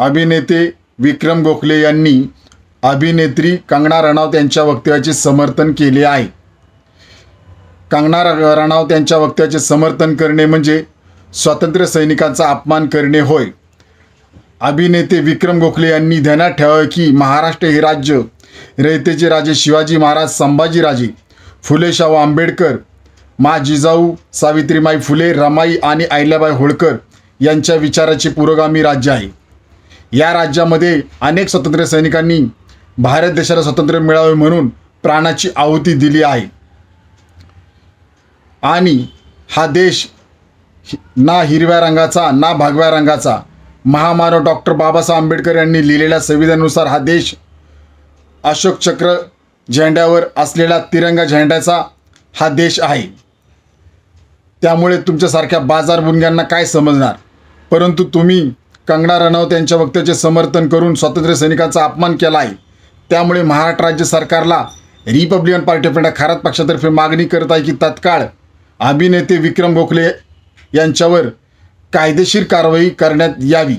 अभिनेते विक्रम गोखले यांनी अभिनेत्री कंगना रणावत यांच्या वक्तव्याचे समर्थन केले आहे कंगना रणावत यांच्या वक्तव्याचे समर्थन करणे म्हणजे स्वातंत्र्य सैनिकांचा अपमान करणे होय अभिनेते विक्रम गोखले यांनी ध्यानात ठेवावे की महाराष्ट्र हे राज्य रयतेचे राजे शिवाजी महाराज संभाजीराजे फुले शाहू आंबेडकर मा जिजाऊ सावित्रीमाई फुले रमाई आणि अहिल्याबाई होळकर यांच्या विचाराचे पुरोगामी राज्य आहे या राज्यामध्ये अनेक स्वातंत्र्य सैनिकांनी भारत देशाला स्वातंत्र्य मिळावे म्हणून प्राणाची आहुती दिली आहे आणि हा देश ना हिरव्या रंगाचा ना भागव्या रंगाचा महामानव डॉक्टर बाबासाहेब आंबेडकर यांनी लिहिलेल्या संविधानानुसार हा देश अशोक चक्र झेंड्यावर असलेला तिरंगा झेंड्याचा हा देश आहे त्यामुळे तुमच्यासारख्या बाजार काय समजणार परंतु तुम्ही कंगना रनौत यांच्या वक्त्याचे समर्थन करून स्वातंत्र्य सैनिकांचा अपमान केला आहे त्यामुळे महाराष्ट्र राज्य सरकारला रिपब्लिकन पार्टी ऑफ इंडिया खारात पक्षातर्फे मागणी करत आहे की तत्काळ अभिनेते विक्रम गोखले यांच्यावर कायदेशीर कारवाई करण्यात यावी